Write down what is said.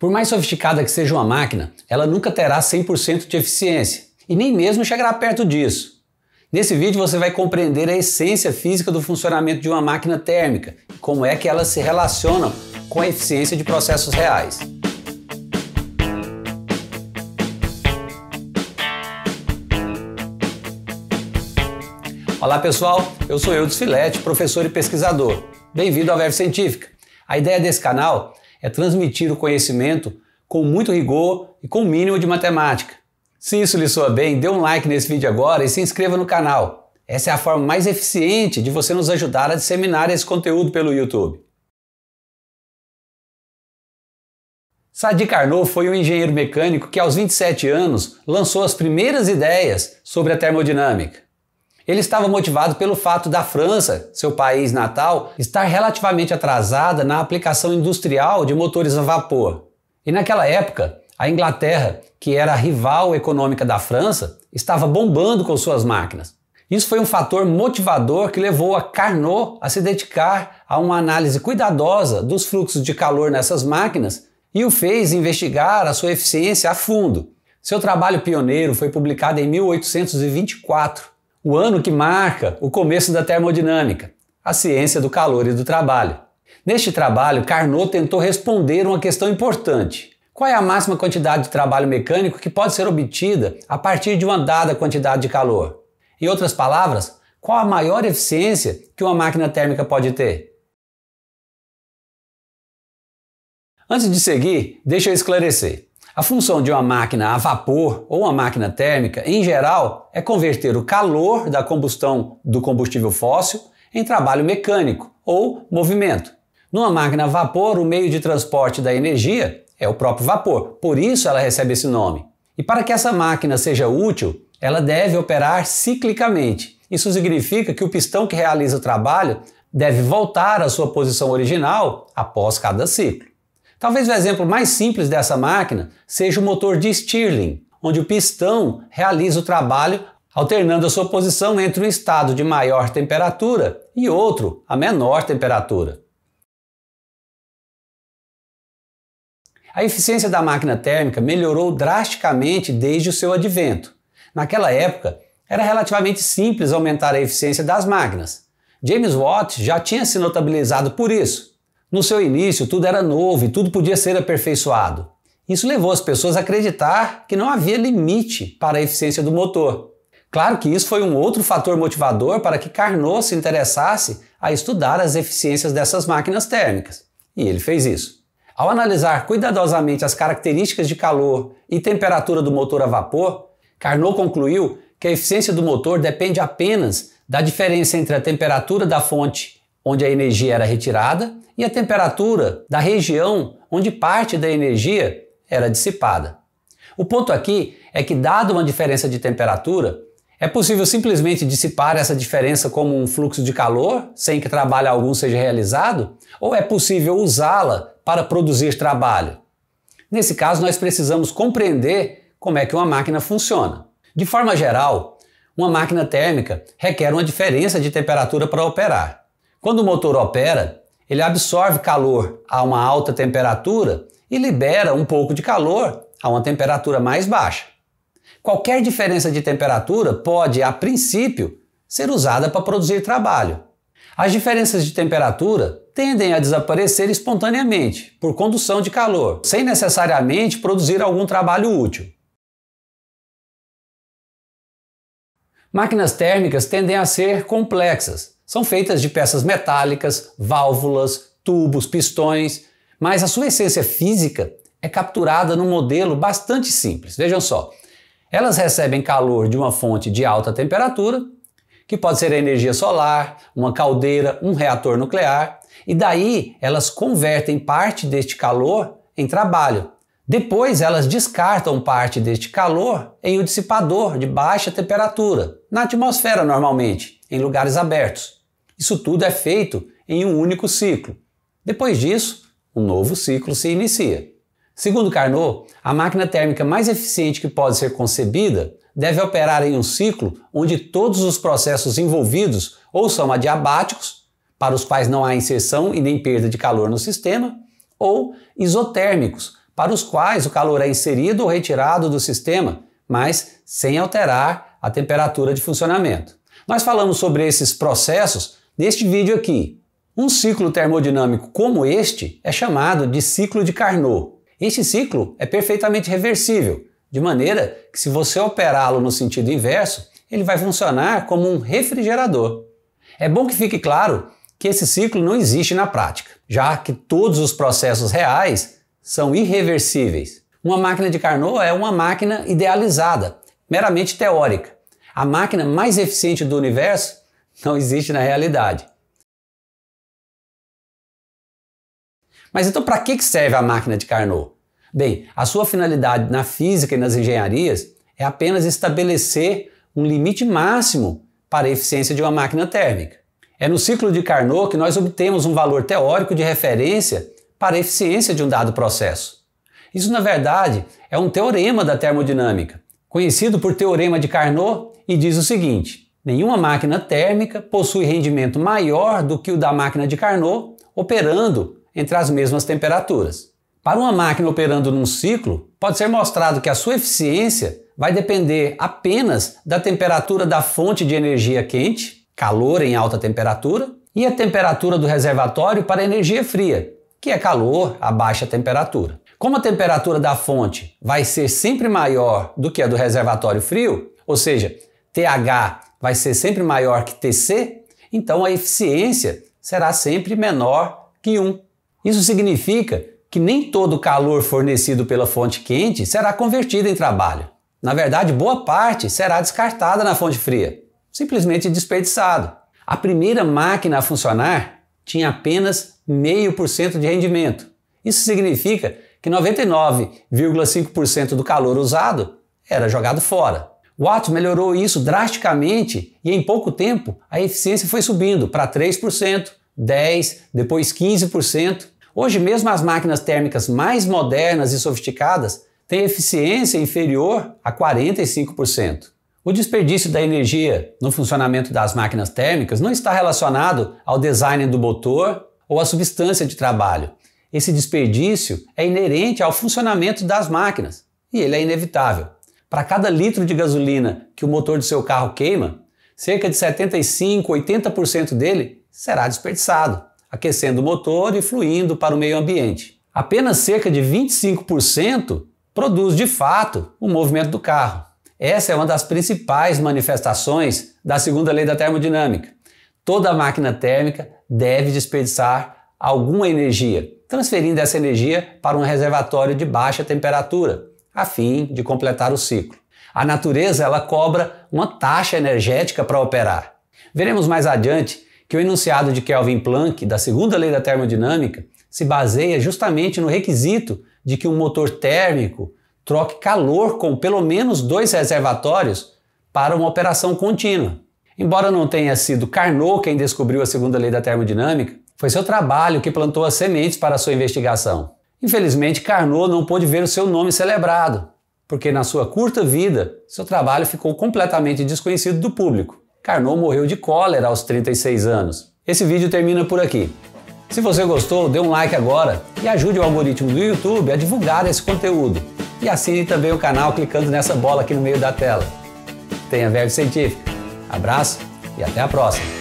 Por mais sofisticada que seja uma máquina, ela nunca terá 100% de eficiência e nem mesmo chegará perto disso. Nesse vídeo você vai compreender a essência física do funcionamento de uma máquina térmica e como é que elas se relacionam com a eficiência de processos reais. Olá pessoal, eu sou Eudes Filete, professor e pesquisador. Bem-vindo à Verve Científica. A ideia desse canal é transmitir o conhecimento com muito rigor e com o mínimo de matemática. Se isso lhe soa bem, dê um like nesse vídeo agora e se inscreva no canal. Essa é a forma mais eficiente de você nos ajudar a disseminar esse conteúdo pelo YouTube. Sadi Carnot foi um engenheiro mecânico que, aos 27 anos, lançou as primeiras ideias sobre a termodinâmica. Ele estava motivado pelo fato da França, seu país natal, estar relativamente atrasada na aplicação industrial de motores a vapor. E naquela época, a Inglaterra, que era a rival econômica da França, estava bombando com suas máquinas. Isso foi um fator motivador que levou a Carnot a se dedicar a uma análise cuidadosa dos fluxos de calor nessas máquinas e o fez investigar a sua eficiência a fundo. Seu trabalho pioneiro foi publicado em 1824 o ano que marca o começo da termodinâmica, a ciência do calor e do trabalho. Neste trabalho, Carnot tentou responder uma questão importante. Qual é a máxima quantidade de trabalho mecânico que pode ser obtida a partir de uma dada quantidade de calor? Em outras palavras, qual a maior eficiência que uma máquina térmica pode ter? Antes de seguir, deixa eu esclarecer. A função de uma máquina a vapor ou uma máquina térmica, em geral, é converter o calor da combustão do combustível fóssil em trabalho mecânico ou movimento. Numa máquina a vapor, o meio de transporte da energia é o próprio vapor, por isso ela recebe esse nome. E para que essa máquina seja útil, ela deve operar ciclicamente. Isso significa que o pistão que realiza o trabalho deve voltar à sua posição original após cada ciclo. Talvez o exemplo mais simples dessa máquina seja o motor de Stirling, onde o pistão realiza o trabalho alternando a sua posição entre um estado de maior temperatura e outro a menor temperatura. A eficiência da máquina térmica melhorou drasticamente desde o seu advento. Naquela época, era relativamente simples aumentar a eficiência das máquinas. James Watt já tinha se notabilizado por isso. No seu início, tudo era novo e tudo podia ser aperfeiçoado. Isso levou as pessoas a acreditar que não havia limite para a eficiência do motor. Claro que isso foi um outro fator motivador para que Carnot se interessasse a estudar as eficiências dessas máquinas térmicas. E ele fez isso. Ao analisar cuidadosamente as características de calor e temperatura do motor a vapor, Carnot concluiu que a eficiência do motor depende apenas da diferença entre a temperatura da fonte onde a energia era retirada, e a temperatura da região onde parte da energia era dissipada. O ponto aqui é que, dado uma diferença de temperatura, é possível simplesmente dissipar essa diferença como um fluxo de calor, sem que trabalho algum seja realizado? Ou é possível usá-la para produzir trabalho? Nesse caso, nós precisamos compreender como é que uma máquina funciona. De forma geral, uma máquina térmica requer uma diferença de temperatura para operar. Quando o motor opera, ele absorve calor a uma alta temperatura e libera um pouco de calor a uma temperatura mais baixa. Qualquer diferença de temperatura pode, a princípio, ser usada para produzir trabalho. As diferenças de temperatura tendem a desaparecer espontaneamente por condução de calor, sem necessariamente produzir algum trabalho útil. Máquinas térmicas tendem a ser complexas, são feitas de peças metálicas, válvulas, tubos, pistões, mas a sua essência física é capturada num modelo bastante simples. Vejam só. Elas recebem calor de uma fonte de alta temperatura, que pode ser a energia solar, uma caldeira, um reator nuclear, e daí elas convertem parte deste calor em trabalho. Depois elas descartam parte deste calor em um dissipador de baixa temperatura, na atmosfera normalmente, em lugares abertos. Isso tudo é feito em um único ciclo. Depois disso, um novo ciclo se inicia. Segundo Carnot, a máquina térmica mais eficiente que pode ser concebida deve operar em um ciclo onde todos os processos envolvidos ou são adiabáticos, para os quais não há inserção e nem perda de calor no sistema, ou isotérmicos, para os quais o calor é inserido ou retirado do sistema, mas sem alterar a temperatura de funcionamento. Nós falamos sobre esses processos neste vídeo aqui. Um ciclo termodinâmico como este é chamado de ciclo de Carnot. Este ciclo é perfeitamente reversível, de maneira que se você operá-lo no sentido inverso, ele vai funcionar como um refrigerador. É bom que fique claro que esse ciclo não existe na prática, já que todos os processos reais são irreversíveis. Uma máquina de Carnot é uma máquina idealizada, meramente teórica. A máquina mais eficiente do universo não existe na realidade. Mas então, para que serve a máquina de Carnot? Bem, a sua finalidade na física e nas engenharias é apenas estabelecer um limite máximo para a eficiência de uma máquina térmica. É no ciclo de Carnot que nós obtemos um valor teórico de referência para a eficiência de um dado processo. Isso, na verdade, é um teorema da termodinâmica, conhecido por Teorema de Carnot, e diz o seguinte: Nenhuma máquina térmica possui rendimento maior do que o da máquina de Carnot operando entre as mesmas temperaturas. Para uma máquina operando num ciclo, pode ser mostrado que a sua eficiência vai depender apenas da temperatura da fonte de energia quente, calor em alta temperatura, e a temperatura do reservatório para energia fria, que é calor a baixa temperatura. Como a temperatura da fonte vai ser sempre maior do que a do reservatório frio, ou seja, TH vai ser sempre maior que TC, então a eficiência será sempre menor que 1. Isso significa que nem todo o calor fornecido pela fonte quente será convertido em trabalho. Na verdade, boa parte será descartada na fonte fria, simplesmente desperdiçado. A primeira máquina a funcionar tinha apenas 0,5% de rendimento. Isso significa que 99,5% do calor usado era jogado fora. Watts melhorou isso drasticamente e em pouco tempo a eficiência foi subindo para 3%, 10%, depois 15%. Hoje mesmo as máquinas térmicas mais modernas e sofisticadas têm eficiência inferior a 45%. O desperdício da energia no funcionamento das máquinas térmicas não está relacionado ao design do motor ou à substância de trabalho. Esse desperdício é inerente ao funcionamento das máquinas e ele é inevitável. Para cada litro de gasolina que o motor do seu carro queima, cerca de 75, 80% dele será desperdiçado, aquecendo o motor e fluindo para o meio ambiente. Apenas cerca de 25% produz de fato o movimento do carro. Essa é uma das principais manifestações da segunda lei da termodinâmica. Toda máquina térmica deve desperdiçar alguma energia, transferindo essa energia para um reservatório de baixa temperatura, a fim de completar o ciclo. A natureza ela cobra uma taxa energética para operar. Veremos mais adiante que o enunciado de Kelvin Planck, da segunda lei da termodinâmica, se baseia justamente no requisito de que um motor térmico troque calor com pelo menos dois reservatórios para uma operação contínua. Embora não tenha sido Carnot quem descobriu a segunda lei da termodinâmica, foi seu trabalho que plantou as sementes para a sua investigação. Infelizmente, Carnot não pôde ver o seu nome celebrado, porque na sua curta vida, seu trabalho ficou completamente desconhecido do público. Carnot morreu de cólera aos 36 anos. Esse vídeo termina por aqui. Se você gostou, dê um like agora e ajude o algoritmo do YouTube a divulgar esse conteúdo. E assine também o canal clicando nessa bola aqui no meio da tela. Tenha verbo científico. Abraço e até a próxima!